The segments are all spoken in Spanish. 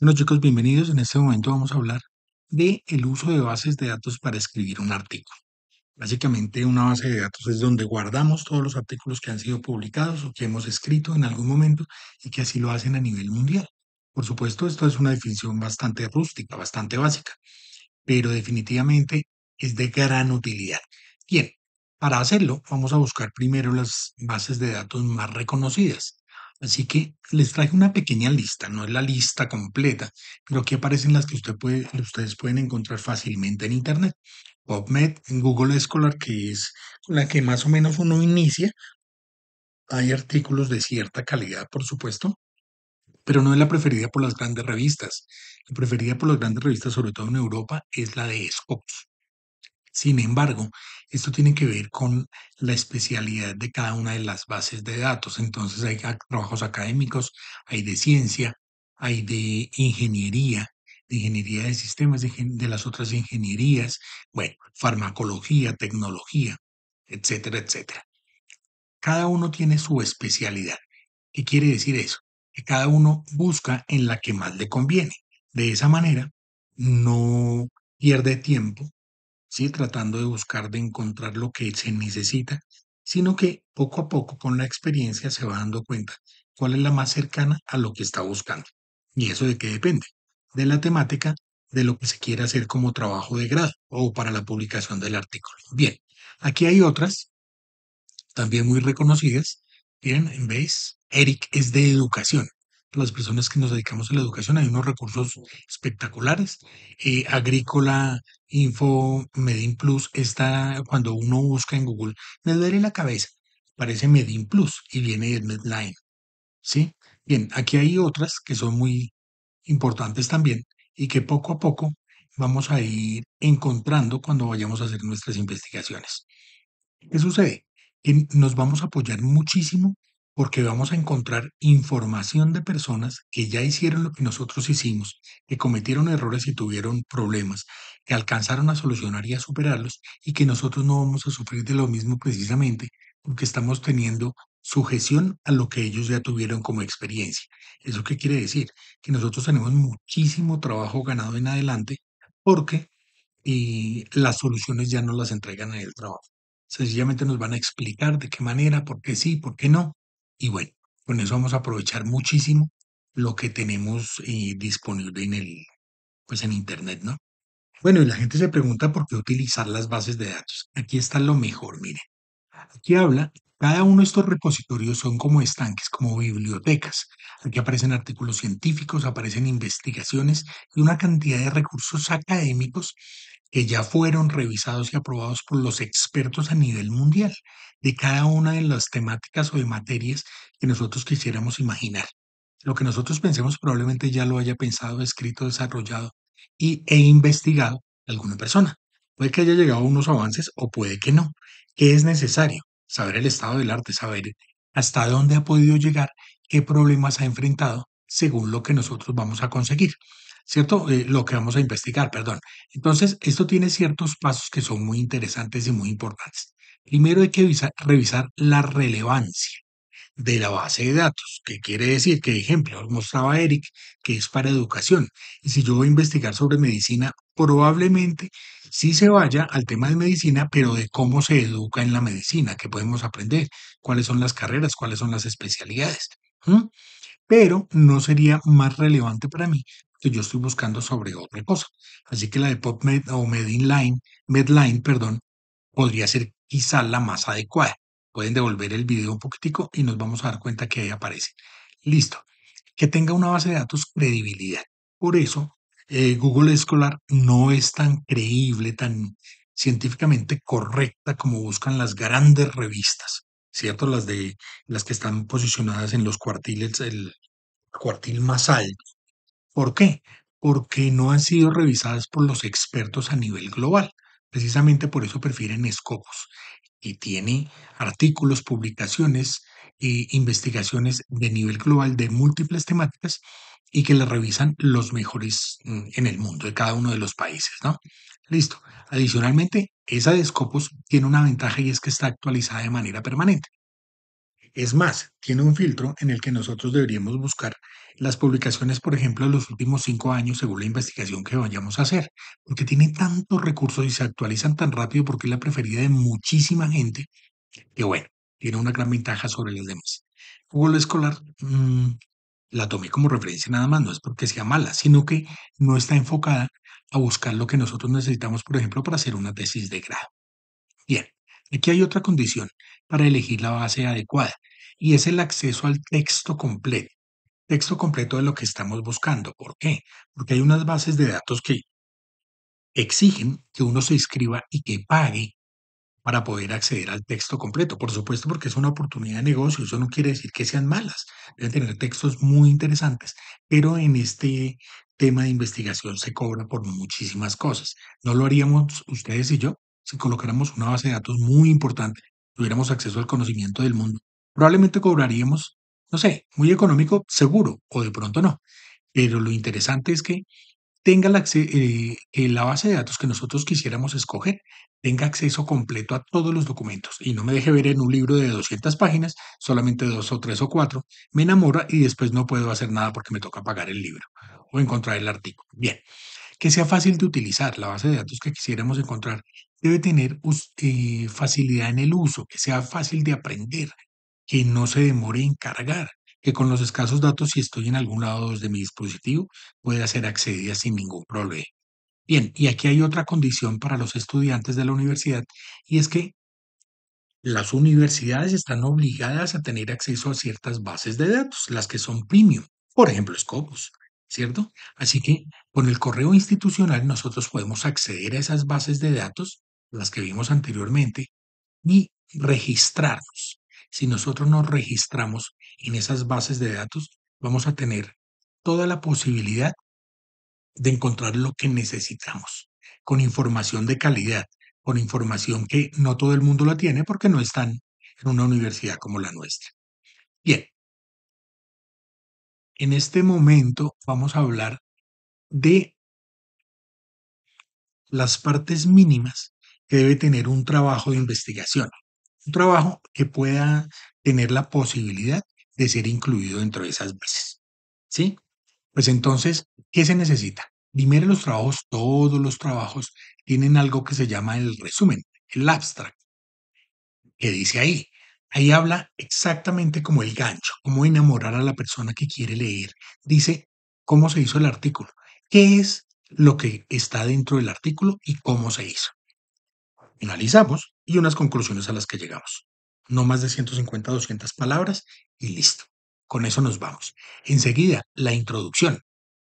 Bueno chicos, bienvenidos. En este momento vamos a hablar de el uso de bases de datos para escribir un artículo. Básicamente una base de datos es donde guardamos todos los artículos que han sido publicados o que hemos escrito en algún momento y que así lo hacen a nivel mundial. Por supuesto, esto es una definición bastante rústica, bastante básica, pero definitivamente es de gran utilidad. Bien, para hacerlo vamos a buscar primero las bases de datos más reconocidas. Así que les traje una pequeña lista, no es la lista completa, pero aquí aparecen las que ustedes pueden encontrar fácilmente en Internet. PubMed, en Google Scholar, que es la que más o menos uno inicia. Hay artículos de cierta calidad, por supuesto, pero no es la preferida por las grandes revistas. La preferida por las grandes revistas, sobre todo en Europa, es la de Scopus. Sin embargo, esto tiene que ver con la especialidad de cada una de las bases de datos. Entonces hay trabajos académicos, hay de ciencia, hay de ingeniería, de ingeniería de sistemas, de, de las otras ingenierías, bueno, farmacología, tecnología, etcétera, etcétera. Cada uno tiene su especialidad. ¿Qué quiere decir eso? Que cada uno busca en la que más le conviene. De esa manera, no pierde tiempo tratando de buscar, de encontrar lo que se necesita, sino que poco a poco con la experiencia se va dando cuenta cuál es la más cercana a lo que está buscando. ¿Y eso de qué depende? De la temática, de lo que se quiere hacer como trabajo de grado o para la publicación del artículo. Bien, aquí hay otras, también muy reconocidas. Bien, ¿veis? Eric es de educación las personas que nos dedicamos a la educación. Hay unos recursos espectaculares. Eh, Agrícola, Info, Medin Plus, está, cuando uno busca en Google, me duele la cabeza, parece Medin Plus y viene de Medline. ¿Sí? Bien, aquí hay otras que son muy importantes también y que poco a poco vamos a ir encontrando cuando vayamos a hacer nuestras investigaciones. ¿Qué sucede? Que nos vamos a apoyar muchísimo porque vamos a encontrar información de personas que ya hicieron lo que nosotros hicimos, que cometieron errores y tuvieron problemas, que alcanzaron a solucionar y a superarlos y que nosotros no vamos a sufrir de lo mismo precisamente porque estamos teniendo sujeción a lo que ellos ya tuvieron como experiencia. ¿Eso qué quiere decir? Que nosotros tenemos muchísimo trabajo ganado en adelante porque las soluciones ya no las entregan en el trabajo. Sencillamente nos van a explicar de qué manera, por qué sí, por qué no, y bueno, con eso vamos a aprovechar muchísimo lo que tenemos eh, disponible en el, pues en Internet, ¿no? Bueno, y la gente se pregunta por qué utilizar las bases de datos. Aquí está lo mejor, miren. Aquí habla, cada uno de estos repositorios son como estanques, como bibliotecas. Aquí aparecen artículos científicos, aparecen investigaciones y una cantidad de recursos académicos que ya fueron revisados y aprobados por los expertos a nivel mundial de cada una de las temáticas o de materias que nosotros quisiéramos imaginar. Lo que nosotros pensemos probablemente ya lo haya pensado, escrito, desarrollado y, e investigado alguna persona. Puede que haya llegado a unos avances o puede que no. ¿Qué es necesario? Saber el estado del arte, saber hasta dónde ha podido llegar, qué problemas ha enfrentado, según lo que nosotros vamos a conseguir. ¿cierto? Eh, lo que vamos a investigar, perdón. Entonces, esto tiene ciertos pasos que son muy interesantes y muy importantes. Primero hay que revisar, la relevancia de la base de datos, que quiere decir que, ejemplo, mostraba Eric, que es para educación. Y si yo voy a investigar sobre medicina, probablemente sí se vaya al tema de medicina, pero de cómo se educa en la medicina, qué podemos aprender, cuáles son las carreras, cuáles son las especialidades. Pero no sería más relevante para mí yo estoy buscando sobre otra cosa. Así que la de PubMed o Medline, Medline, perdón, podría ser quizá la más adecuada. Pueden devolver el video un poquitico y nos vamos a dar cuenta que ahí aparece. Listo. Que tenga una base de datos credibilidad. Por eso, eh, Google Scholar no es tan creíble, tan científicamente correcta como buscan las grandes revistas, ¿cierto? Las de las que están posicionadas en los cuartiles, el cuartil más alto ¿Por qué? Porque no han sido revisadas por los expertos a nivel global. Precisamente por eso prefieren Scopus, y tiene artículos, publicaciones e investigaciones de nivel global de múltiples temáticas y que las revisan los mejores mm, en el mundo de cada uno de los países, ¿no? Listo. Adicionalmente, esa de Scopus tiene una ventaja y es que está actualizada de manera permanente. Es más, tiene un filtro en el que nosotros deberíamos buscar las publicaciones, por ejemplo, de los últimos cinco años según la investigación que vayamos a hacer, porque tiene tantos recursos y se actualizan tan rápido porque es la preferida de muchísima gente, que bueno, tiene una gran ventaja sobre los demás. Google Escolar mm, la tomé como referencia nada más, no es porque sea mala, sino que no está enfocada a buscar lo que nosotros necesitamos, por ejemplo, para hacer una tesis de grado. Bien, aquí hay otra condición para elegir la base adecuada y es el acceso al texto completo. Texto completo de lo que estamos buscando. ¿Por qué? Porque hay unas bases de datos que exigen que uno se inscriba y que pague para poder acceder al texto completo. Por supuesto, porque es una oportunidad de negocio, eso no quiere decir que sean malas. Deben tener textos muy interesantes, pero en este tema de investigación se cobra por muchísimas cosas. No lo haríamos ustedes y yo si colocáramos una base de datos muy importante tuviéramos acceso al conocimiento del mundo, probablemente cobraríamos, no sé, muy económico, seguro, o de pronto no. Pero lo interesante es que tenga la, eh, la base de datos que nosotros quisiéramos escoger tenga acceso completo a todos los documentos y no me deje ver en un libro de 200 páginas solamente dos o tres o cuatro, me enamora y después no puedo hacer nada porque me toca pagar el libro o encontrar el artículo. Bien, que sea fácil de utilizar la base de datos que quisiéramos encontrar, debe tener eh, facilidad en el uso, que sea fácil de aprender, que no se demore en cargar, que con los escasos datos, si estoy en algún lado de mi dispositivo, pueda ser accedida sin ningún problema. Bien, y aquí hay otra condición para los estudiantes de la universidad, y es que las universidades están obligadas a tener acceso a ciertas bases de datos, las que son premium, por ejemplo, Scopus, ¿cierto? Así que con el correo institucional nosotros podemos acceder a esas bases de datos las que vimos anteriormente, ni registrarnos. Si nosotros nos registramos en esas bases de datos, vamos a tener toda la posibilidad de encontrar lo que necesitamos, con información de calidad, con información que no todo el mundo la tiene porque no están en una universidad como la nuestra. Bien, en este momento vamos a hablar de las partes mínimas que debe tener un trabajo de investigación, un trabajo que pueda tener la posibilidad de ser incluido dentro de esas bases. ¿Sí? Pues entonces, ¿qué se necesita? Primero los trabajos, todos los trabajos tienen algo que se llama el resumen, el abstract, que dice ahí. Ahí habla exactamente como el gancho, cómo enamorar a la persona que quiere leer. Dice cómo se hizo el artículo, qué es lo que está dentro del artículo y cómo se hizo analizamos y unas conclusiones a las que llegamos. No más de 150, 200 palabras y listo. Con eso nos vamos. Enseguida, la introducción.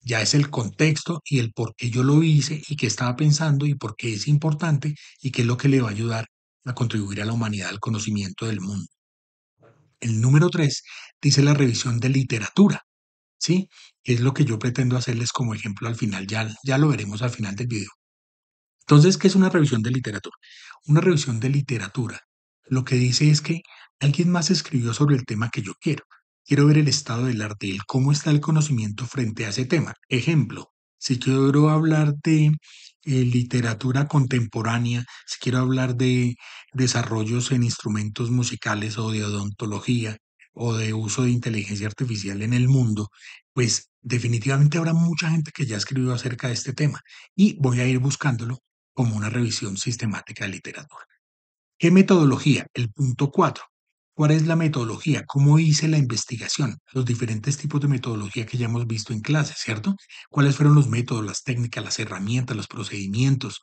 Ya es el contexto y el por qué yo lo hice y qué estaba pensando y por qué es importante y qué es lo que le va a ayudar a contribuir a la humanidad al conocimiento del mundo. El número 3 dice la revisión de literatura, ¿sí? es lo que yo pretendo hacerles como ejemplo al final, ya, ya lo veremos al final del video. Entonces, ¿qué es una revisión de literatura? Una revisión de literatura lo que dice es que alguien más escribió sobre el tema que yo quiero. Quiero ver el estado del arte, el cómo está el conocimiento frente a ese tema. Ejemplo, si quiero hablar de eh, literatura contemporánea, si quiero hablar de desarrollos en instrumentos musicales o de odontología o de uso de inteligencia artificial en el mundo, pues definitivamente habrá mucha gente que ya escribió acerca de este tema y voy a ir buscándolo como una revisión sistemática de literatura. ¿Qué metodología? El punto 4. ¿Cuál es la metodología? ¿Cómo hice la investigación? Los diferentes tipos de metodología que ya hemos visto en clase, ¿cierto? ¿Cuáles fueron los métodos, las técnicas, las herramientas, los procedimientos?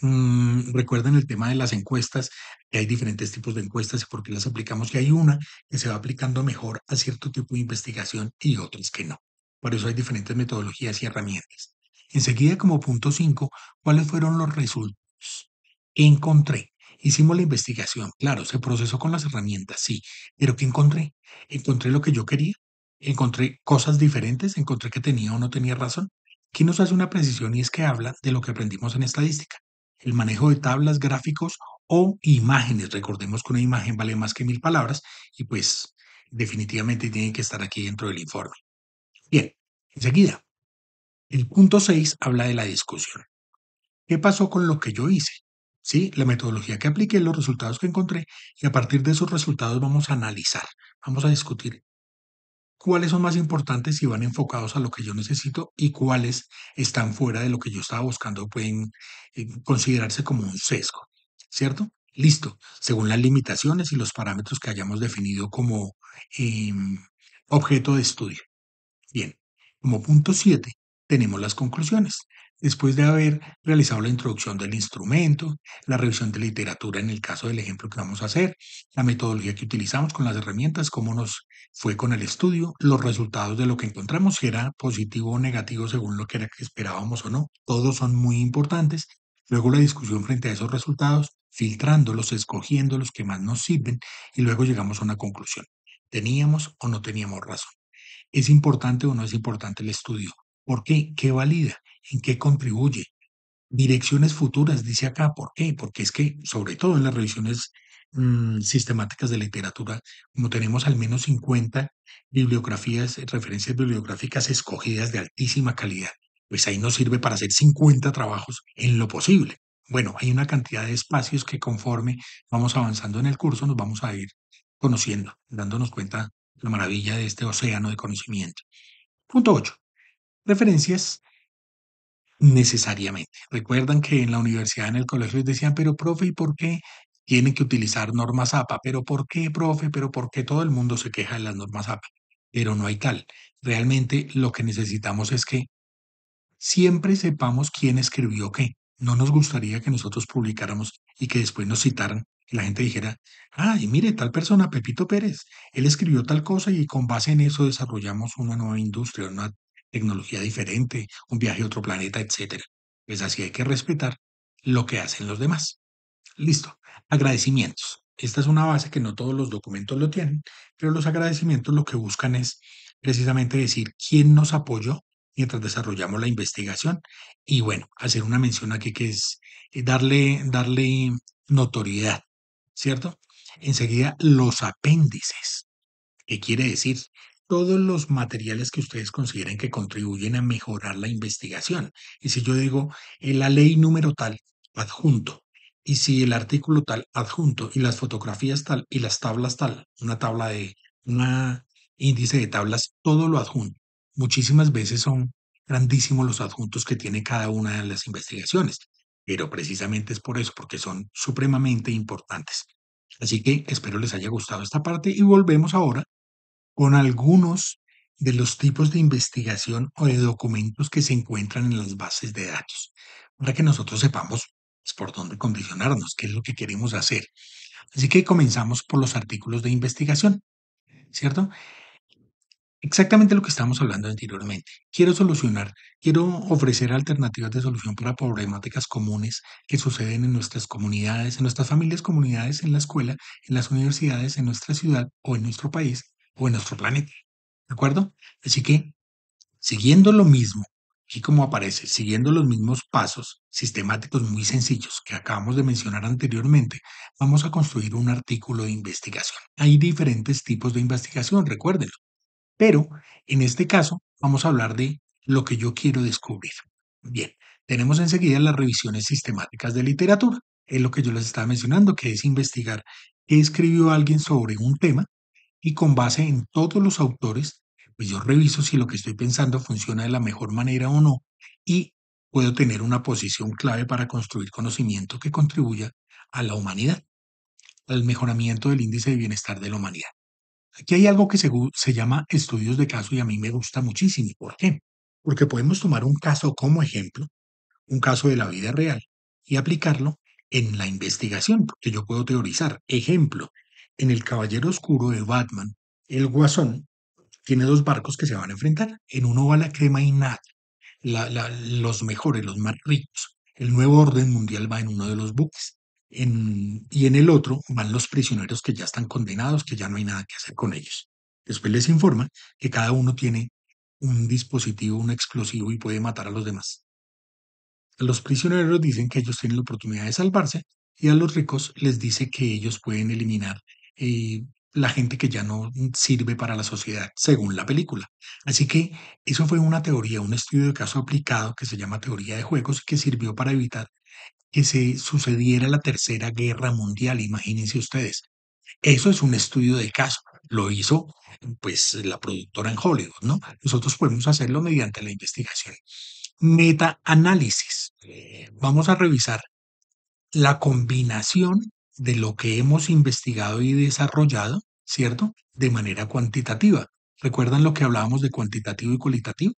Mm, recuerden el tema de las encuestas, que hay diferentes tipos de encuestas y por qué las aplicamos, que hay una que se va aplicando mejor a cierto tipo de investigación y otras que no. Por eso hay diferentes metodologías y herramientas. Enseguida, como punto 5, ¿cuáles fueron los resultados? Encontré. Hicimos la investigación, claro, se procesó con las herramientas, sí, pero ¿qué encontré? Encontré lo que yo quería, encontré cosas diferentes, encontré que tenía o no tenía razón. Aquí nos hace una precisión y es que habla de lo que aprendimos en estadística, el manejo de tablas, gráficos o imágenes. Recordemos que una imagen vale más que mil palabras y pues definitivamente tiene que estar aquí dentro del informe. Bien, enseguida, el punto 6 habla de la discusión. ¿Qué pasó con lo que yo hice? ¿Sí? La metodología que apliqué, los resultados que encontré y a partir de esos resultados vamos a analizar, vamos a discutir cuáles son más importantes y van enfocados a lo que yo necesito y cuáles están fuera de lo que yo estaba buscando, pueden eh, considerarse como un sesgo, ¿cierto? Listo, según las limitaciones y los parámetros que hayamos definido como em, objeto de estudio. Bien, como punto 7, tenemos las conclusiones. Después de haber realizado la introducción del instrumento, la revisión de literatura en el caso del ejemplo que vamos a hacer, la metodología que utilizamos con las herramientas, cómo nos fue con el estudio, los resultados de lo que encontramos, si era positivo o negativo según lo que era que esperábamos o no, todos son muy importantes. Luego la discusión frente a esos resultados, filtrándolos, escogiendo los que más nos sirven y luego llegamos a una conclusión. ¿Teníamos o no teníamos razón? ¿Es importante o no es importante el estudio? ¿Por qué? ¿Qué valida? ¿En qué contribuye? Direcciones futuras, dice acá, ¿por qué? Porque es que, sobre todo en las revisiones mm, sistemáticas de literatura, como tenemos al menos 50 bibliografías, referencias bibliográficas escogidas de altísima calidad, pues ahí nos sirve para hacer 50 trabajos en lo posible. Bueno, hay una cantidad de espacios que conforme vamos avanzando en el curso nos vamos a ir conociendo, dándonos cuenta la maravilla de este océano de conocimiento. Punto 8 referencias necesariamente. Recuerdan que en la universidad, en el colegio, les decían, pero profe, ¿y por qué tienen que utilizar normas APA? ¿Pero por qué, profe? ¿Pero por qué todo el mundo se queja de las normas APA? Pero no hay tal. Realmente lo que necesitamos es que siempre sepamos quién escribió qué. No nos gustaría que nosotros publicáramos y que después nos citaran y la gente dijera, ay, mire, tal persona, Pepito Pérez, él escribió tal cosa y con base en eso desarrollamos una nueva industria, una tecnología diferente, un viaje a otro planeta, etc. Es pues así, hay que respetar lo que hacen los demás. Listo. Agradecimientos. Esta es una base que no todos los documentos lo tienen, pero los agradecimientos lo que buscan es precisamente decir quién nos apoyó mientras desarrollamos la investigación y bueno, hacer una mención aquí que es eh, darle, darle notoriedad, ¿cierto? Enseguida, los apéndices. ¿Qué quiere decir? todos los materiales que ustedes consideren que contribuyen a mejorar la investigación. Y si yo digo eh, la ley número tal, adjunto, y si el artículo tal, adjunto, y las fotografías tal, y las tablas tal, una tabla de, un índice de tablas, todo lo adjunto. Muchísimas veces son grandísimos los adjuntos que tiene cada una de las investigaciones, pero precisamente es por eso, porque son supremamente importantes. Así que espero les haya gustado esta parte y volvemos ahora con algunos de los tipos de investigación o de documentos que se encuentran en las bases de datos, para que nosotros sepamos pues, por dónde condicionarnos, qué es lo que queremos hacer. Así que comenzamos por los artículos de investigación, ¿cierto? Exactamente lo que estábamos hablando anteriormente. Quiero solucionar, quiero ofrecer alternativas de solución para problemáticas comunes que suceden en nuestras comunidades, en nuestras familias, comunidades, en la escuela, en las universidades, en nuestra ciudad o en nuestro país o en nuestro planeta. ¿De acuerdo? Así que, siguiendo lo mismo, aquí como aparece, siguiendo los mismos pasos sistemáticos muy sencillos que acabamos de mencionar anteriormente, vamos a construir un artículo de investigación. Hay diferentes tipos de investigación, recuérdenlo. Pero en este caso vamos a hablar de lo que yo quiero descubrir. Bien, tenemos enseguida las revisiones sistemáticas de literatura. Es lo que yo les estaba mencionando, que es investigar qué escribió alguien sobre un tema y con base en todos los autores, pues yo reviso si lo que estoy pensando funciona de la mejor manera o no y puedo tener una posición clave para construir conocimiento que contribuya a la humanidad, al mejoramiento del índice de bienestar de la humanidad. Aquí hay algo que se, se llama estudios de caso y a mí me gusta muchísimo. ¿Por qué? Porque podemos tomar un caso como ejemplo, un caso de la vida real, y aplicarlo en la investigación, porque yo puedo teorizar. Ejemplo, en El Caballero Oscuro de Batman, el Guasón tiene dos barcos que se van a enfrentar. En uno va la crema y nada, los mejores, los más ricos. El nuevo orden mundial va en uno de los buques. y en el otro van los prisioneros que ya están condenados, que ya no hay nada que hacer con ellos. Después les informa que cada uno tiene un dispositivo, un explosivo y puede matar a los demás. Los prisioneros dicen que ellos tienen la oportunidad de salvarse y a los ricos les dice que ellos pueden eliminar y eh, la gente que ya no sirve para la sociedad, según la película. Así que eso fue una teoría, un estudio de caso aplicado que se llama teoría de juegos que sirvió para evitar que se sucediera la Tercera Guerra Mundial, imagínense ustedes. Eso es un estudio de caso, lo hizo pues la productora en Hollywood, ¿no? Nosotros podemos hacerlo mediante la investigación. meta análisis eh, Vamos a revisar la combinación de lo que hemos investigado y desarrollado, ¿cierto? De manera cuantitativa. ¿Recuerdan lo que hablábamos de cuantitativo y cualitativo?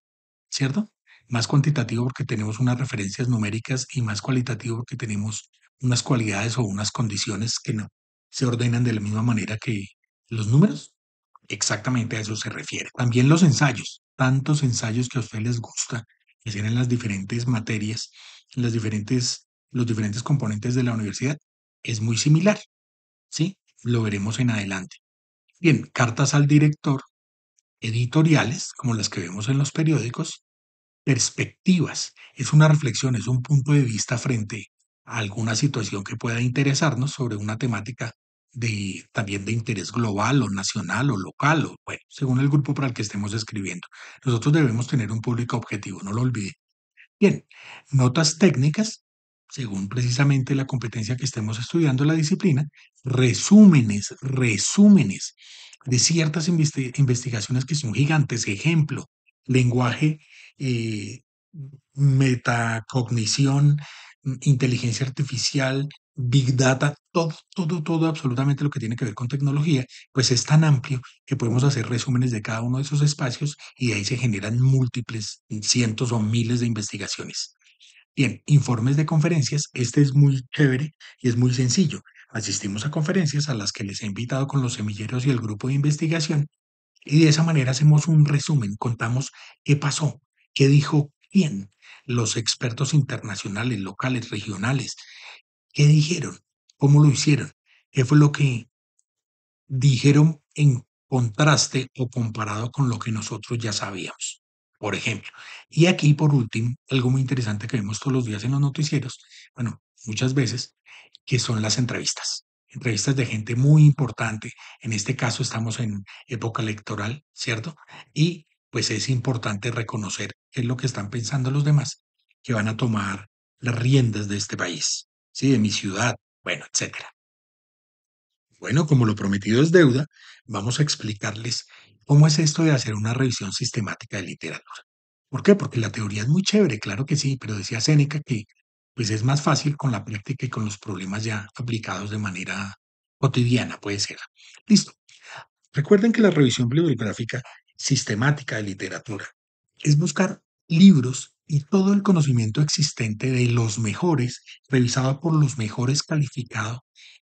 ¿Cierto? Más cuantitativo porque tenemos unas referencias numéricas y más cualitativo porque tenemos unas cualidades o unas condiciones que no se ordenan de la misma manera que los números. Exactamente a eso se refiere. También los ensayos, tantos ensayos que a usted les gusta, que tienen las diferentes materias, las diferentes, los diferentes componentes de la universidad, es muy similar. ¿sí? Lo veremos en adelante. Bien, cartas al director, editoriales, como las que vemos en los periódicos, perspectivas, es una reflexión, es un punto de vista frente a alguna situación que pueda interesarnos sobre una temática de, también de interés global o nacional o local, o bueno, según el grupo para el que estemos escribiendo. Nosotros debemos tener un público objetivo, no lo olvide. Bien, notas técnicas, según precisamente la competencia que estemos estudiando la disciplina, resúmenes, resúmenes de ciertas investigaciones que son gigantes. Ejemplo, lenguaje, eh, metacognición, inteligencia artificial, big data, todo, todo, todo, absolutamente lo que tiene que ver con tecnología, pues es tan amplio que podemos hacer resúmenes de cada uno de esos espacios y ahí se generan múltiples, cientos o miles de investigaciones. Bien, informes de conferencias. Este es muy chévere y es muy sencillo. Asistimos a conferencias a las que les he invitado con los semilleros y el grupo de investigación y de esa manera hacemos un resumen, contamos qué pasó, qué dijo quién, los expertos internacionales, locales, regionales, qué dijeron, cómo lo hicieron, qué fue lo que dijeron en contraste o comparado con lo que nosotros ya sabíamos por ejemplo. Y aquí, por último, algo muy interesante que vemos todos los días en los noticieros, bueno, muchas veces, que son las entrevistas. Entrevistas de gente muy importante. En este caso estamos en época electoral, ¿cierto? Y pues es importante reconocer qué es lo que están pensando los demás que van a tomar las riendas de este país, ¿sí? De mi ciudad, bueno, etcétera. Bueno, como lo prometido es deuda, vamos a explicarles ¿Cómo es esto de hacer una revisión sistemática de literatura? ¿Por qué? Porque la teoría es muy chévere, claro que sí, pero decía Séneca que pues es más fácil con la práctica y con los problemas ya aplicados de manera cotidiana, puede ser. Listo. Recuerden que la revisión bibliográfica sistemática de literatura es buscar libros y todo el conocimiento existente de los mejores, revisado por los mejores calificados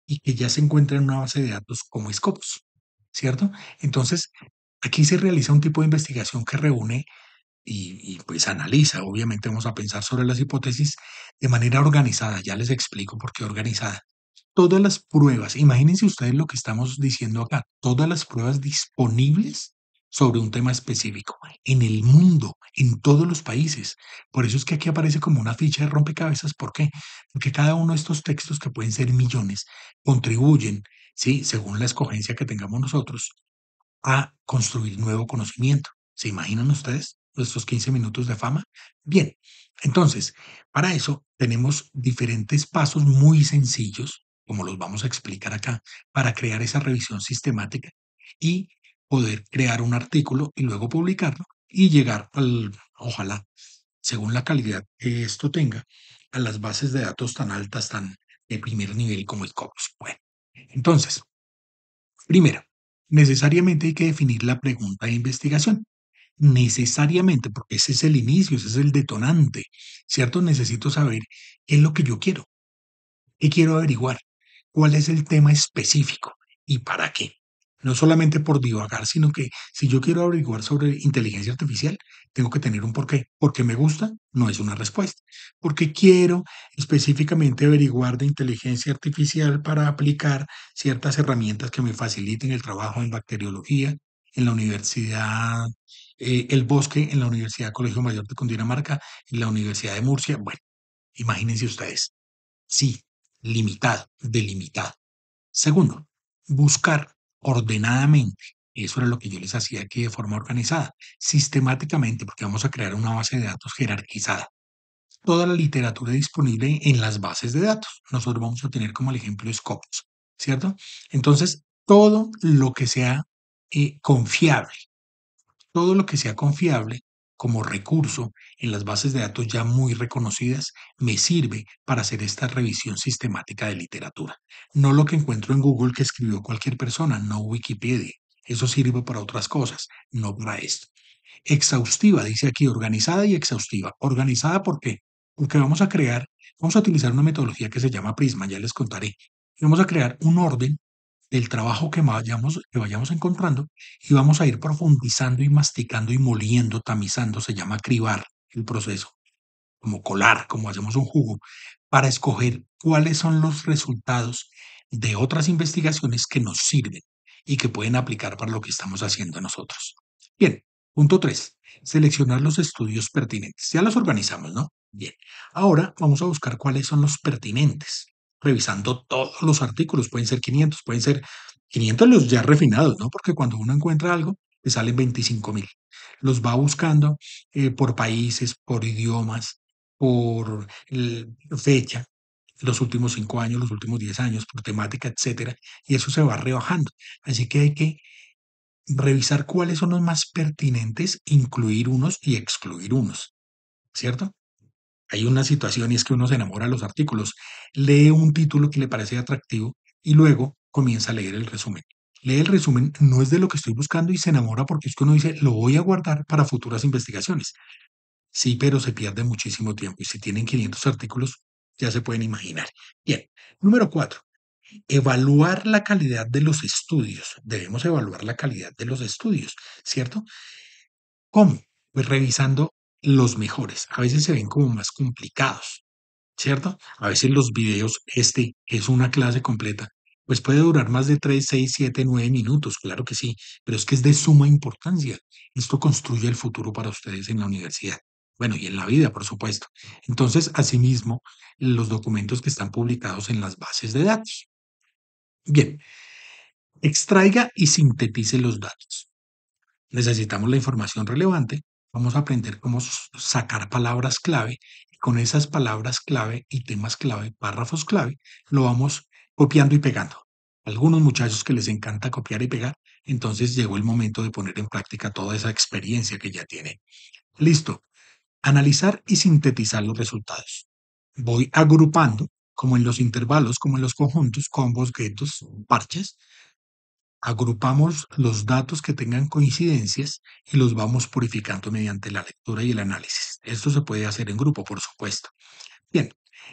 y que ya se encuentra en una base de datos como Scopus, ¿cierto? Entonces, Aquí se realiza un tipo de investigación que reúne y, pues analiza, obviamente vamos a pensar sobre las hipótesis de manera organizada, ya les explico por qué organizada. Todas las pruebas, imagínense ustedes lo que estamos diciendo acá, todas las pruebas disponibles sobre un tema específico en el mundo, en todos los países. Por eso es que aquí aparece como una ficha de rompecabezas. ¿Por qué? Porque cada uno de estos textos, que pueden ser millones, contribuyen, ¿sí? según la escogencia que tengamos nosotros, a construir nuevo conocimiento. ¿Se imaginan ustedes nuestros 15 minutos de fama? Bien, entonces, para eso tenemos diferentes pasos muy sencillos, como los vamos a explicar acá, para crear esa revisión sistemática y poder crear un artículo y luego publicarlo y llegar al, ojalá, según la calidad que esto tenga, a las bases de datos tan altas, tan de primer nivel como el Corpus. Bueno, entonces, primero, necesariamente hay que definir la pregunta de investigación. Necesariamente, porque ese es el inicio, ese es el detonante, ¿cierto? Necesito saber qué es lo que yo quiero, qué quiero averiguar, cuál es el tema específico y para qué no solamente por divagar, sino que si yo quiero averiguar sobre inteligencia artificial, tengo que tener un porqué. Porque me gusta no es una respuesta. Porque quiero específicamente averiguar de inteligencia artificial para aplicar ciertas herramientas que me faciliten el trabajo en bacteriología, en la Universidad eh, El Bosque, en la Universidad Colegio Mayor de Cundinamarca, en la Universidad de Murcia. Bueno, imagínense ustedes. Sí, limitado, delimitado. Segundo, buscar ordenadamente. Eso era lo que yo les hacía aquí de forma organizada, sistemáticamente, porque vamos a crear una base de datos jerarquizada. Toda la literatura disponible en las bases de datos. Nosotros vamos a tener como el ejemplo Scopus, ¿cierto? Entonces, todo lo que sea eh, confiable, todo lo que sea confiable como recurso en las bases de datos ya muy reconocidas me sirve para hacer esta revisión sistemática de literatura. No lo que encuentro en Google que escribió cualquier persona, no Wikipedia. Eso sirve para otras cosas, no para esto. Exhaustiva, dice aquí, organizada y exhaustiva. ¿Organizada por qué? Porque vamos a crear, vamos a utilizar una metodología que se llama Prisma, ya les contaré. Vamos a crear un orden del trabajo que vayamos, que vayamos encontrando y vamos a ir profundizando y masticando y moliendo, tamizando, se llama cribar el proceso, como colar, como hacemos un jugo, para escoger cuáles son los resultados de otras investigaciones que nos sirven y que pueden aplicar para lo que estamos haciendo nosotros. Bien, punto tres Seleccionar los estudios pertinentes. Ya los organizamos, ¿no? Bien, ahora vamos a buscar cuáles son los pertinentes revisando todos los artículos, pueden ser 500, pueden ser 500 los ya refinados, ¿no? Porque cuando uno encuentra algo, le salen 25 mil. Los va buscando eh, por países, por idiomas, por fecha, los últimos cinco años, los últimos 10 años, por temática, etcétera, y eso se va rebajando. Así que hay que revisar cuáles son los más pertinentes, incluir unos y excluir unos, ¿cierto? Hay una situación y es que uno se enamora de los artículos, lee un título que le parece atractivo y luego comienza a leer el resumen. Lee el resumen, no es de lo que estoy buscando y se enamora porque es que uno dice, lo voy a guardar para futuras investigaciones. Sí, pero se pierde muchísimo tiempo y si tienen 500 artículos, ya se pueden imaginar. Bien, número cuatro, evaluar la calidad de los estudios. Debemos evaluar la calidad de los estudios, ¿cierto? ¿Cómo? Pues revisando los mejores. A veces se ven como más complicados, ¿cierto? A veces los videos, este es una clase completa, pues puede durar más de 3, 6, 7, 9 minutos, claro que sí, pero es que es de suma importancia. Esto construye el futuro para ustedes en la universidad. Bueno, y en la vida, por supuesto. Entonces, asimismo, los documentos que están publicados en las bases de datos. Bien, extraiga y sintetice los datos. Necesitamos la información relevante Vamos a aprender cómo sacar palabras clave. Y con esas palabras clave y temas clave, párrafos clave, lo vamos copiando y pegando. Algunos muchachos que les encanta copiar y pegar, entonces llegó el momento de poner en práctica toda esa experiencia que ya tienen. Listo. Analizar y sintetizar los resultados. Voy agrupando, como en los intervalos, como en los conjuntos, combos, guetos, parches, agrupamos los datos que tengan coincidencias y los vamos purificando mediante la lectura y el análisis. Esto se puede hacer en grupo, por supuesto. Bien,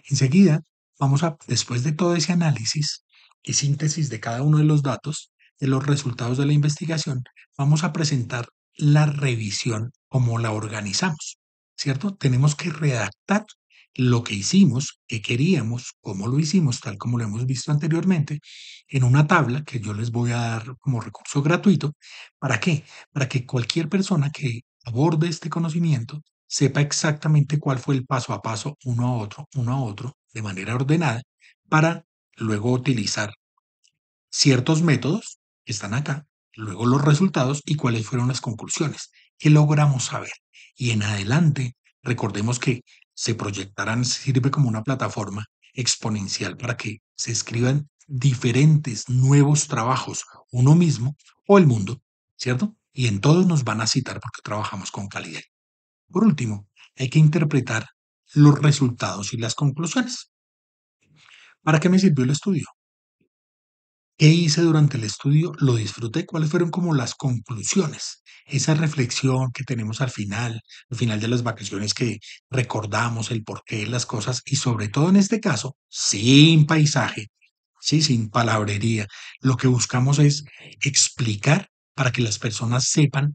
enseguida vamos a, después de todo ese análisis y síntesis de cada uno de los datos, de los resultados de la investigación, vamos a presentar la revisión como la organizamos, ¿cierto? Tenemos que redactar lo que hicimos, que queríamos, cómo lo hicimos, tal como lo hemos visto anteriormente, en una tabla que yo les voy a dar como recurso gratuito. ¿Para qué? Para que cualquier persona que aborde este conocimiento sepa exactamente cuál fue el paso a paso, uno a otro, uno a otro, de manera ordenada, para luego utilizar ciertos métodos que están acá, luego los resultados y cuáles fueron las conclusiones, que logramos saber. Y en adelante, recordemos que se proyectarán, sirve como una plataforma exponencial para que se escriban diferentes nuevos trabajos, uno mismo o el mundo, ¿cierto? Y en todos nos van a citar porque trabajamos con calidad. Por último, hay que interpretar los resultados y las conclusiones. ¿Para qué me sirvió el estudio? ¿Qué hice durante el estudio? ¿Lo disfruté? ¿Cuáles fueron como las conclusiones? Esa reflexión que tenemos al final, al final de las vacaciones que recordamos el porqué de las cosas y sobre todo en este caso, sin paisaje, ¿sí? sin palabrería, lo que buscamos es explicar para que las personas sepan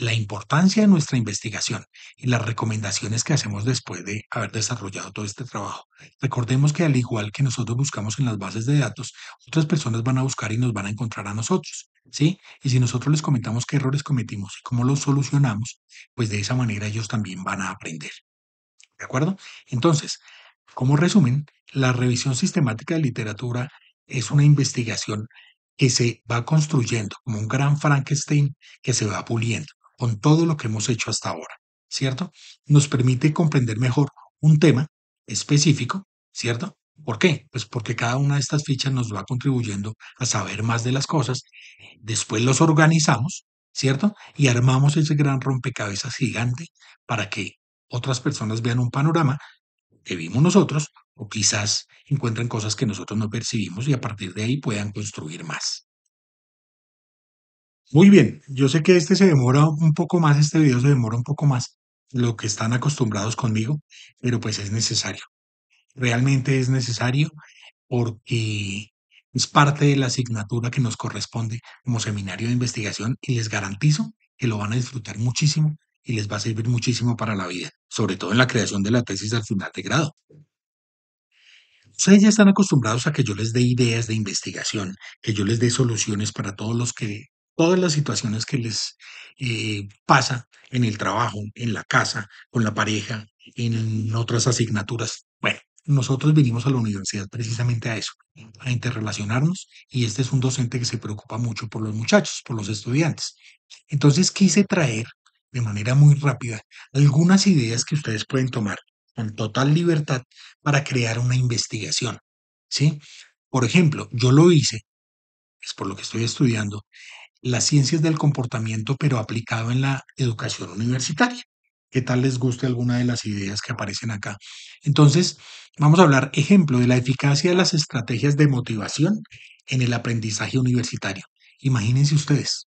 la importancia de nuestra investigación y las recomendaciones que hacemos después de haber desarrollado todo este trabajo. Recordemos que al igual que nosotros buscamos en las bases de datos, otras personas van a buscar y nos van a encontrar a nosotros, ¿sí? Y si nosotros les comentamos qué errores cometimos y cómo los solucionamos, pues de esa manera ellos también van a aprender. ¿De acuerdo? Entonces, como resumen, la revisión sistemática de literatura es una investigación que se va construyendo como un gran Frankenstein que se va puliendo con todo lo que hemos hecho hasta ahora, ¿cierto? Nos permite comprender mejor un tema específico, ¿cierto? ¿Por qué? Pues porque cada una de estas fichas nos va contribuyendo a saber más de las cosas, después los organizamos, ¿cierto? Y armamos ese gran rompecabezas gigante para que otras personas vean un panorama que vimos nosotros o quizás encuentren cosas que nosotros no percibimos y a partir de ahí puedan construir más. Muy bien, yo sé que este se demora un poco más, este video se demora un poco más lo que están acostumbrados conmigo, pero pues es necesario. Realmente es necesario porque es parte de la asignatura que nos corresponde como seminario de investigación y les garantizo que lo van a disfrutar muchísimo y les va a servir muchísimo para la vida, sobre todo en la creación de la tesis al final de grado. Ustedes ya están acostumbrados a que yo les dé ideas de investigación, que yo les dé soluciones para todos los que todas las situaciones que les eh, pasa en el trabajo, en la casa, con la pareja, en, en otras asignaturas. Bueno, nosotros venimos a la universidad precisamente a eso, a interrelacionarnos y este es un docente que se preocupa mucho por los muchachos, por los estudiantes. Entonces quise traer de manera muy rápida algunas ideas que ustedes pueden tomar con total libertad para crear una investigación, ¿sí? Por ejemplo, yo lo hice, es por lo que estoy estudiando, las ciencias del comportamiento, pero aplicado en la educación universitaria. ¿Qué tal les guste alguna de las ideas que aparecen acá? Entonces, vamos a hablar, ejemplo, de la eficacia de las estrategias de motivación en el aprendizaje universitario. Imagínense ustedes,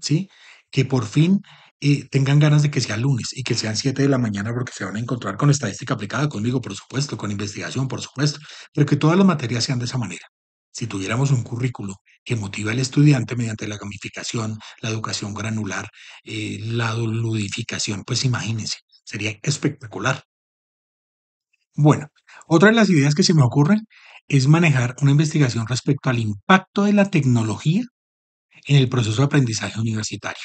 ¿sí? Que por fin eh, tengan ganas de que sea lunes y que sean 7 de la mañana porque se van a encontrar con estadística aplicada conmigo, por supuesto, con investigación, por supuesto, pero que todas las materias sean de esa manera. Si tuviéramos un currículo que motiva al estudiante mediante la gamificación, la educación granular, eh, la ludificación, pues imagínense, sería espectacular. Bueno, otra de las ideas que se me ocurren es manejar una investigación respecto al impacto de la tecnología en el proceso de aprendizaje universitario.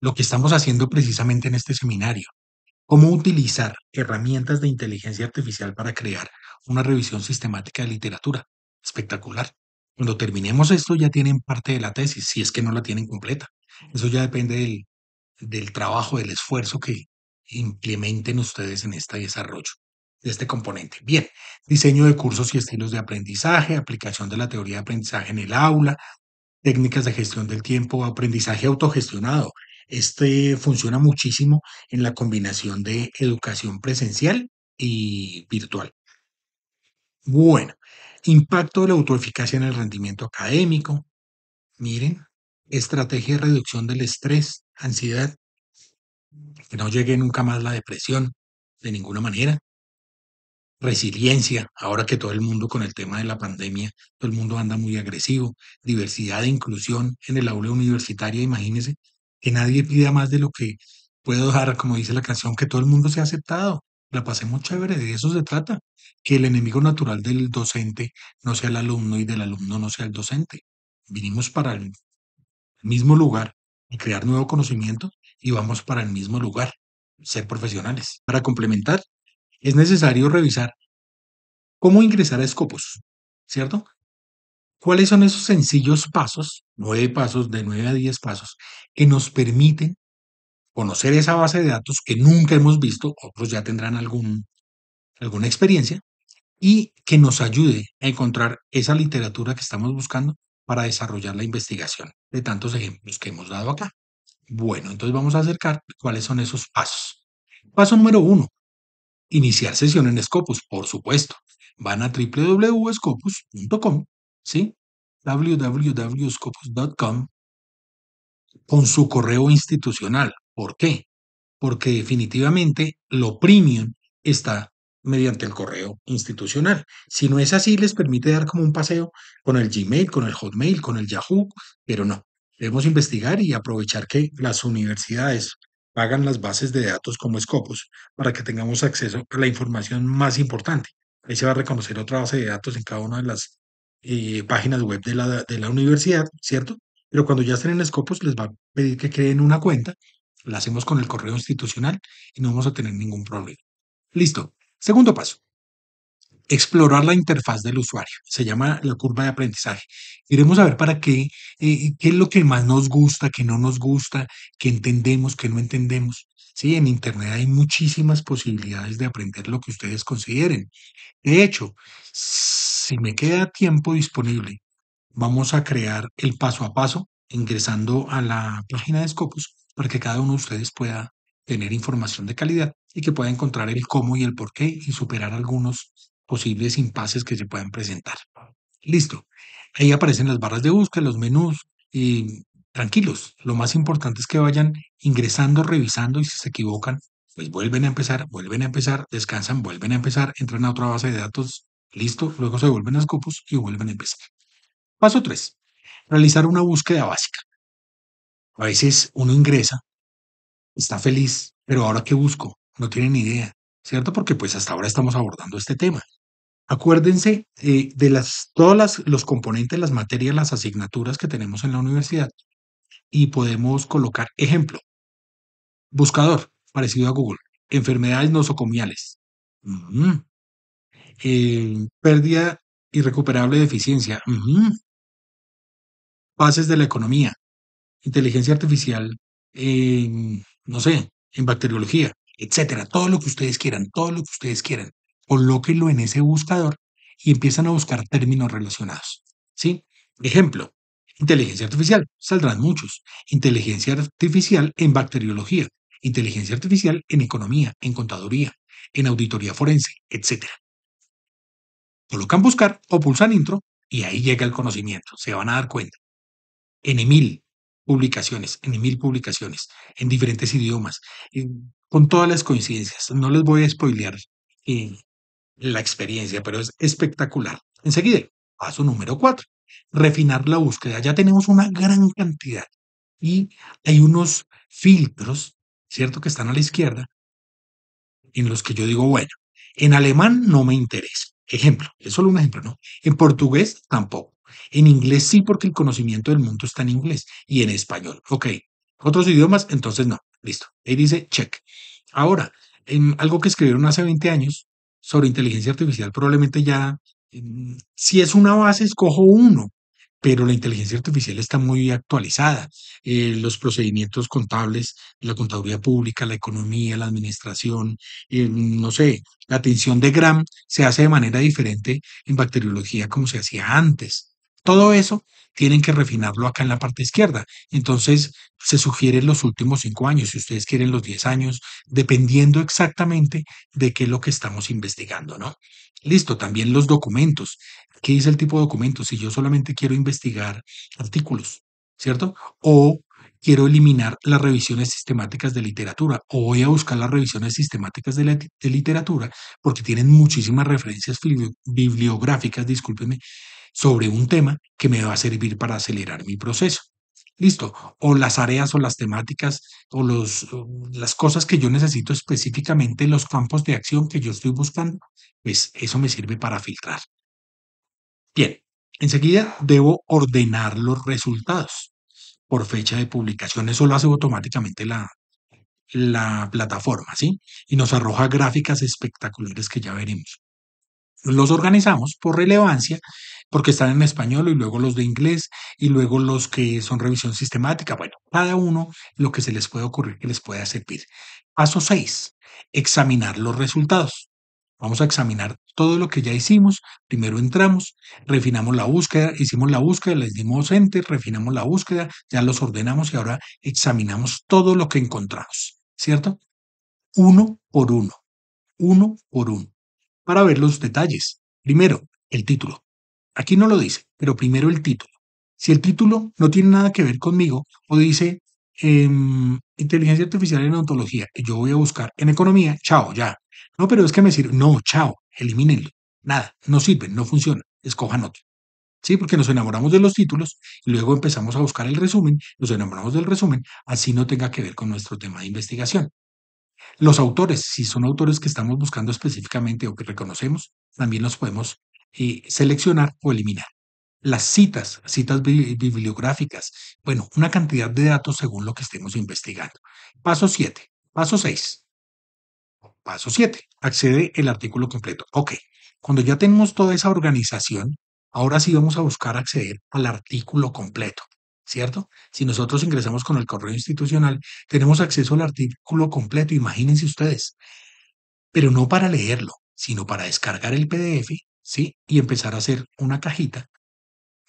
Lo que estamos haciendo precisamente en este seminario, cómo utilizar herramientas de inteligencia artificial para crear una revisión sistemática de literatura Espectacular. Cuando terminemos esto ya tienen parte de la tesis, si es que no la tienen completa. Eso ya depende del, trabajo, del esfuerzo que implementen ustedes en este desarrollo de este componente. Bien, diseño de cursos y estilos de aprendizaje, aplicación de la teoría de aprendizaje en el aula, técnicas de gestión del tiempo, aprendizaje autogestionado. Este funciona muchísimo en la combinación de educación presencial y virtual. Bueno, Impacto de la autoeficacia en el rendimiento académico. Miren, estrategia de reducción del estrés, ansiedad, que no llegue nunca más la depresión de ninguna manera. Resiliencia, ahora que todo el mundo con el tema de la pandemia, todo el mundo anda muy agresivo. Diversidad e inclusión en el aula universitaria, imagínense, que nadie pida más de lo que puedo dar, como dice la canción, que todo el mundo sea aceptado, la pasemos chévere, de eso se trata, que el enemigo natural del docente no sea el alumno y del alumno no sea el docente. Vinimos para el mismo lugar y crear nuevo conocimiento y vamos para el mismo lugar, ser profesionales. Para complementar, es necesario revisar cómo ingresar a Scopus, ¿cierto? ¿Cuáles son esos sencillos pasos, nueve pasos, de nueve a diez pasos, que nos permiten conocer esa base de datos que nunca hemos visto, otros ya tendrán algún, alguna experiencia, y que nos ayude a encontrar esa literatura que estamos buscando para desarrollar la investigación de tantos ejemplos que hemos dado acá. Bueno, entonces vamos a acercar cuáles son esos pasos. Paso número uno, iniciar sesión en Scopus, por supuesto. Van a www.scopus.com, ¿sí? www.scopus.com con su correo institucional, ¿Por qué? Porque definitivamente lo premium está mediante el correo institucional. Si no es así, les permite dar como un paseo con el Gmail, con el Hotmail, con el Yahoo, pero no. Debemos investigar y aprovechar que las universidades pagan las bases de datos como Scopus para que tengamos acceso a la información más importante. Ahí se va a reconocer otra base de datos en cada una de las eh, páginas web de la, de la universidad, ¿cierto? Pero cuando ya estén en Scopus, les va a pedir que creen una cuenta la hacemos con el correo institucional y no vamos a tener ningún problema. Listo. Segundo paso. Explorar la interfaz del usuario. Se llama la curva de aprendizaje. Iremos a ver para qué, eh, qué es lo que más nos gusta, qué no nos gusta, qué entendemos, qué no entendemos. Sí, en Internet hay muchísimas posibilidades de aprender lo que ustedes consideren. De hecho, si me queda tiempo disponible, vamos a crear el paso a paso ingresando a la página de Scopus para que cada uno de ustedes pueda tener información de calidad y que pueda encontrar el cómo y el por qué y superar algunos posibles impases que se puedan presentar. Listo. Ahí aparecen las barras de búsqueda, los menús y tranquilos. Lo más importante es que vayan ingresando, revisando y si se equivocan, pues vuelven a empezar, vuelven a empezar, descansan, vuelven a empezar, entran a otra base de datos, listo, luego se vuelven a Scopus y vuelven a empezar. Paso 3. Realizar una búsqueda básica. A veces uno ingresa, está feliz, pero ahora qué busco, no tiene ni idea, ¿cierto? Porque pues hasta ahora estamos abordando este tema. Acuérdense eh, de las, todos los componentes, las materias, las asignaturas que tenemos en la universidad y podemos colocar ejemplo. Buscador, parecido a Google. Enfermedades nosocomiales. Mm-hmm. Eh, pérdida irrecuperable de eficiencia. Bases mm-hmm. de la economía inteligencia artificial en, no sé, en bacteriología, etcétera, todo lo que ustedes quieran, todo lo que ustedes quieran, colóquenlo en ese buscador y empiezan a buscar términos relacionados, ¿sí? Ejemplo, inteligencia artificial, saldrán muchos. Inteligencia artificial en bacteriología, inteligencia artificial en economía, en contaduría, en auditoría forense, etcétera. Colocan buscar o pulsan intro y ahí llega el conocimiento, se van a dar cuenta. En emil publicaciones, en mil publicaciones, en diferentes idiomas, con todas las coincidencias. No les voy a spoilear eh, la experiencia, pero es espectacular. Enseguida, paso número cuatro, refinar la búsqueda. Ya tenemos una gran cantidad y hay unos filtros, ¿cierto?, que están a la izquierda, en los que yo digo, bueno, en alemán no me interesa. Ejemplo, es solo un ejemplo, ¿no? En portugués tampoco. En inglés sí, porque el conocimiento del mundo está en inglés y en español. Ok. Otros idiomas, entonces no. Listo. Ahí dice check. Ahora, algo que escribieron hace 20 años sobre inteligencia artificial, probablemente ya, mm, si es una base, escojo uno, pero la inteligencia artificial está muy actualizada. Eh, los procedimientos contables, la contaduría pública, la economía, la administración, eh, no sé, la atención de Gram se hace de manera diferente en bacteriología como se hacía antes. Todo eso tienen que refinarlo acá en la parte izquierda. Entonces, se sugiere los últimos cinco años, si ustedes quieren los diez años, dependiendo exactamente de qué es lo que estamos investigando, ¿no? Listo, también los documentos. ¿Qué dice el tipo de documentos? Si yo solamente quiero investigar artículos, ¿cierto? O quiero eliminar las revisiones sistemáticas de literatura o voy a buscar las revisiones sistemáticas de, de literatura porque tienen muchísimas referencias bibliográficas, discúlpenme, sobre un tema que me va a servir para acelerar mi proceso. Listo. O las áreas o las temáticas o, los, las cosas que yo necesito específicamente, los campos de acción que yo estoy buscando, pues eso me sirve para filtrar. Bien, enseguida debo ordenar los resultados por fecha de publicación. Eso lo hace automáticamente la, la plataforma, ¿sí? Y nos arroja gráficas espectaculares que ya veremos. Los organizamos por relevancia porque están en español y luego los de inglés y luego los que son revisión sistemática. Bueno, cada uno lo que se les puede ocurrir que les pueda servir. Paso 6, examinar los resultados. Vamos a examinar todo lo que ya hicimos. Primero entramos, refinamos la búsqueda, hicimos la búsqueda, les dimos enter, refinamos la búsqueda, ya los ordenamos y ahora examinamos todo lo que encontramos, ¿cierto? Uno por uno, uno por uno, para ver los detalles. Primero, el título. Aquí no lo dice, pero primero el título. Si el título no tiene nada que ver conmigo o dice em, inteligencia artificial en ontología, yo voy a buscar en economía, chao, ya. No, pero es que me sirve. No, chao, elimínenlo. Nada, no sirve, no funciona. Escojan otro. ¿Sí? Porque nos enamoramos de los títulos y luego empezamos a buscar el resumen, nos enamoramos del resumen, así no tenga que ver con nuestro tema de investigación. Los autores, si son autores que estamos buscando específicamente o que reconocemos, también los podemos y eh, seleccionar o eliminar. Las citas, citas bibliográficas, bueno, una cantidad de datos según lo que estemos investigando. Paso 7. Paso 6. Paso 7. Accede el artículo completo. Ok. Cuando ya tenemos toda esa organización, ahora sí vamos a buscar acceder al artículo completo. ¿cierto? Si nosotros ingresamos con el correo institucional, tenemos acceso al artículo completo, imagínense ustedes, pero no para leerlo, sino para descargar el PDF ¿sí? Y empezar a hacer una cajita.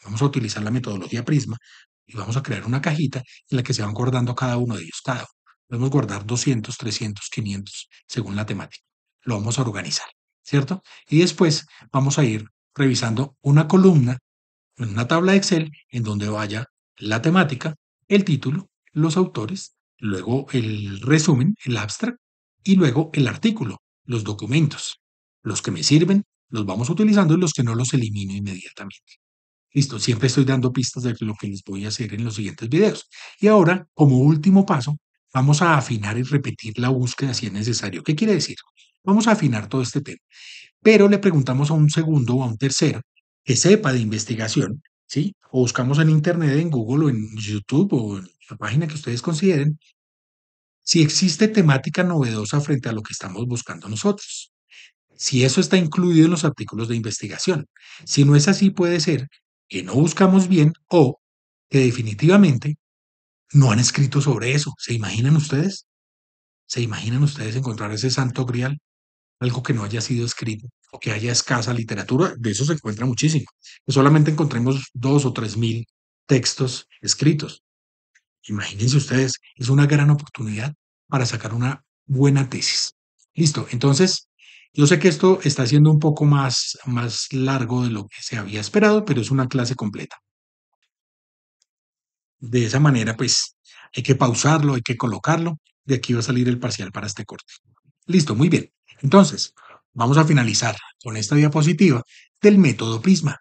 Vamos a utilizar la metodología Prisma y vamos a crear una cajita en la que se van guardando cada uno de ellos, cada Podemos guardar 200, 300, 500, según la temática. Lo vamos a organizar, ¿cierto? Y después vamos a ir revisando una columna en una tabla de Excel en donde vaya la temática, el título, los autores, luego el resumen, el abstract, y luego el artículo, los documentos, los que me sirven, los vamos utilizando y los que no los elimino inmediatamente. Listo, siempre estoy dando pistas de lo que les voy a hacer en los siguientes videos. Y ahora, como último paso, vamos a afinar y repetir la búsqueda si es necesario. ¿Qué quiere decir? Vamos a afinar todo este tema. Pero le preguntamos a un segundo o a un tercero que sepa de investigación, ¿sí? O buscamos en Internet, en Google o en YouTube o en la página que ustedes consideren, si existe temática novedosa frente a lo que estamos buscando nosotros si eso está incluido en los artículos de investigación. Si no es así, puede ser que no buscamos bien o que definitivamente no han escrito sobre eso. ¿Se imaginan ustedes? ¿Se imaginan ustedes encontrar ese santo grial? Algo que no haya sido escrito o que haya escasa literatura, de eso se encuentra muchísimo. Que solamente encontremos dos o tres mil textos escritos. Imagínense ustedes, es una gran oportunidad para sacar una buena tesis. Listo, entonces yo sé que esto está siendo un poco más, más largo de lo que se había esperado, pero es una clase completa. De esa manera, pues hay que pausarlo, hay que colocarlo. De aquí va a salir el parcial para este corte. Listo, muy bien. Entonces, vamos a finalizar con esta diapositiva del método Prisma.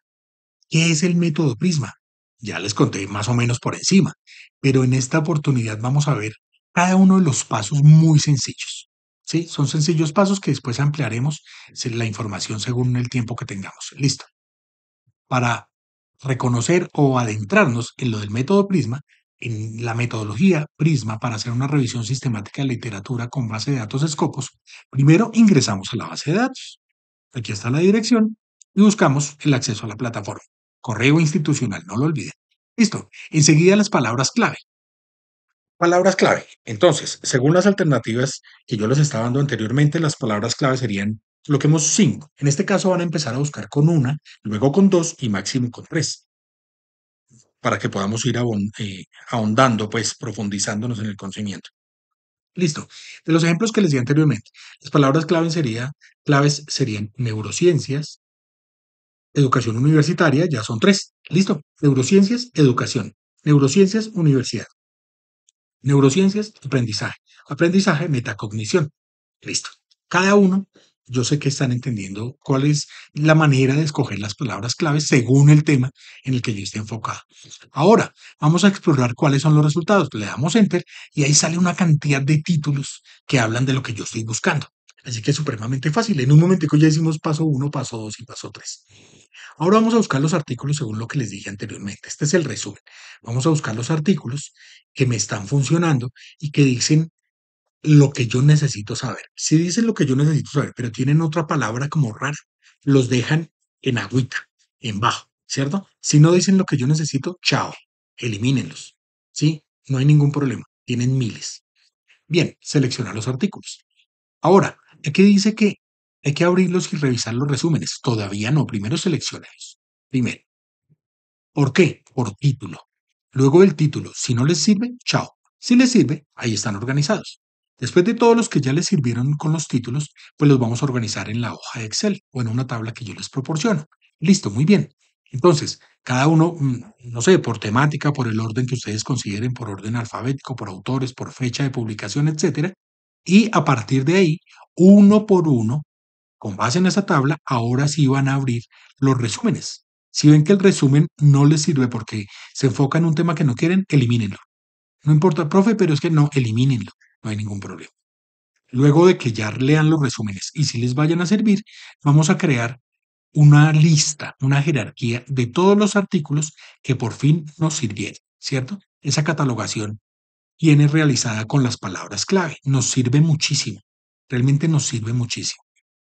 ¿Qué es el método Prisma? Ya les conté más o menos por encima, pero en esta oportunidad vamos a ver cada uno de los pasos muy sencillos. ¿sí? Son sencillos pasos que después ampliaremos la información según el tiempo que tengamos. Listo. Para reconocer o adentrarnos en lo del método Prisma, en la metodología Prisma para hacer una revisión sistemática de literatura con base de datos Scopus, primero ingresamos a la base de datos. Aquí está la dirección y buscamos el acceso a la plataforma. Correo institucional, no lo olviden. Listo. Enseguida las palabras clave palabras clave. Entonces, según las alternativas que yo les estaba dando anteriormente, las palabras clave serían lo que hemos cinco. En este caso van a empezar a buscar con una, luego con dos y máximo con tres, para que podamos ir eh, ahondando, pues profundizándonos en el conocimiento. Listo. De los ejemplos que les di anteriormente, las palabras clave claves serían neurociencias, educación universitaria, ya son tres. Listo. Neurociencias, educación. Neurociencias, universidad. Neurociencias, aprendizaje. Aprendizaje, metacognición. Listo. Cada uno, yo sé que están entendiendo cuál es la manera de escoger las palabras claves según el tema en el que yo esté enfocado. Ahora, vamos a explorar cuáles son los resultados. Le damos enter y ahí sale una cantidad de títulos que hablan de lo que yo estoy buscando. Así que es supremamente fácil. En un momentico ya hicimos paso 1, paso 2 y paso 3. Ahora vamos a buscar los artículos según lo que les dije anteriormente. Este es el resumen. Vamos a buscar los artículos que me están funcionando y que dicen lo que yo necesito saber. Si dicen lo que yo necesito saber, pero tienen otra palabra como rara, los dejan en agüita, en bajo, ¿cierto? Si no dicen lo que yo necesito, chao, elimínenlos. ¿Sí? No hay ningún problema. Tienen miles. Bien, selecciona los artículos. Ahora, ¿Y que dice que hay que abrirlos y revisar los resúmenes. Todavía no. Primero seleccionarlos. Primero. ¿Por qué? Por título. Luego el título. Si no les sirve, chao. Si les sirve, ahí están organizados. Después de todos los que ya les sirvieron con los títulos, pues los vamos a organizar en la hoja de Excel o en una tabla que yo les proporciono. Listo, muy bien. Entonces, cada uno, mm, no sé, por temática, por el orden que ustedes consideren, por orden alfabético, por autores, por fecha de publicación, etcétera, y a partir de ahí, uno por uno, con base en esa tabla, ahora sí van a abrir los resúmenes. Si ven que el resumen no les sirve porque se enfoca en un tema que no quieren, elimínenlo. No importa, profe, pero es que no, elimínenlo. No hay ningún problema. Luego de que ya lean los resúmenes y si les vayan a servir, vamos a crear una lista, una jerarquía de todos los artículos que por fin nos sirvieron, ¿cierto? Esa catalogación viene realizada con las palabras clave. Nos sirve muchísimo, realmente nos sirve muchísimo.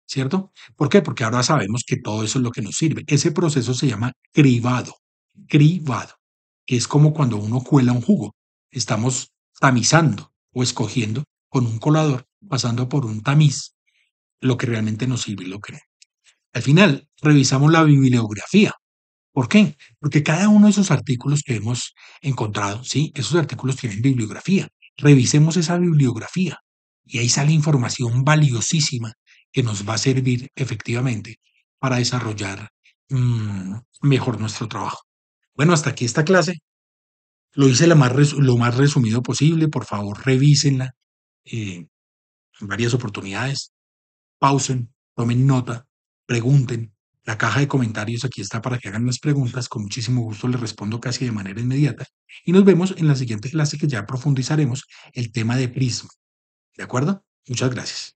¿Cierto? ¿Por qué? Porque ahora sabemos que todo eso es lo que nos sirve. Ese proceso se llama cribado. Cribado. Es como cuando uno cuela un jugo. Estamos tamizando o escogiendo con un colador, pasando por un tamiz, lo que realmente nos sirve y lo que Al final, revisamos la bibliografía. ¿Por qué? Porque cada uno de esos artículos que hemos encontrado, ¿sí? esos artículos tienen bibliografía. Revisemos esa bibliografía y ahí sale información valiosísima que nos va a servir efectivamente para desarrollar mm, mejor nuestro trabajo. Bueno, hasta aquí esta clase. Lo hice lo más, resumido posible. Por favor, revísenla eh, en varias oportunidades. Pausen, tomen nota, pregunten, la caja de comentarios aquí está para que hagan las preguntas. Con muchísimo gusto les respondo casi de manera inmediata. Y nos vemos en la siguiente clase que ya profundizaremos el tema de Prisma. ¿De acuerdo? Muchas gracias.